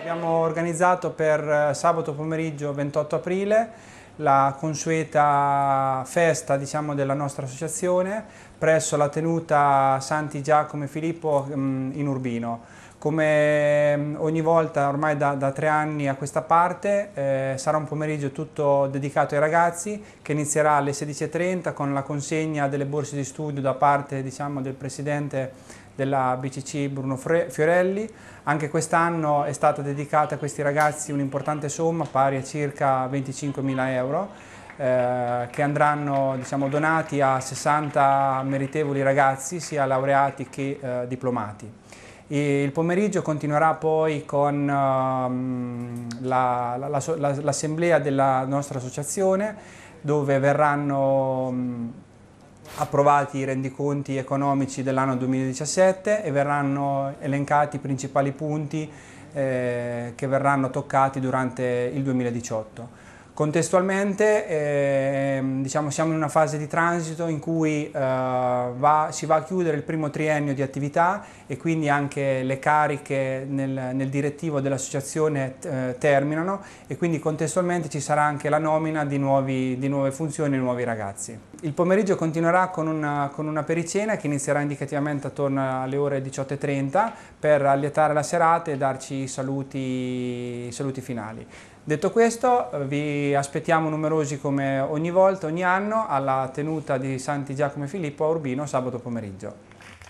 Abbiamo organizzato per eh, sabato pomeriggio 28 aprile la consueta festa diciamo, della nostra associazione presso la tenuta Santi Giacomo e Filippo mm, in Urbino. Come mm, ogni volta, ormai da, da tre anni a questa parte, eh, sarà un pomeriggio tutto dedicato ai ragazzi che inizierà alle 16.30 con la consegna delle borse di studio da parte diciamo, del presidente della BCC Bruno Fiorelli. Anche quest'anno è stata dedicata a questi ragazzi un'importante somma pari a circa 25.000 euro eh, che andranno diciamo, donati a 60 meritevoli ragazzi sia laureati che eh, diplomati. Il pomeriggio continuerà poi con uh, la, la, la, l'assemblea della nostra associazione dove verranno mm, approvati i rendiconti economici dell'anno 2017 e verranno elencati i principali punti eh, che verranno toccati durante il 2018. Contestualmente eh, diciamo, siamo in una fase di transito in cui eh, va, si va a chiudere il primo triennio di attività e quindi anche le cariche nel, nel direttivo dell'associazione eh, terminano e quindi contestualmente ci sarà anche la nomina di, nuovi, di nuove funzioni e nuovi ragazzi. Il pomeriggio continuerà con una, con una pericena che inizierà indicativamente attorno alle ore 18.30 per allietare la serata e darci i saluti, saluti finali. Detto questo, vi aspettiamo numerosi come ogni volta, ogni anno, alla tenuta di Santi Giacomo e Filippo a Urbino sabato pomeriggio.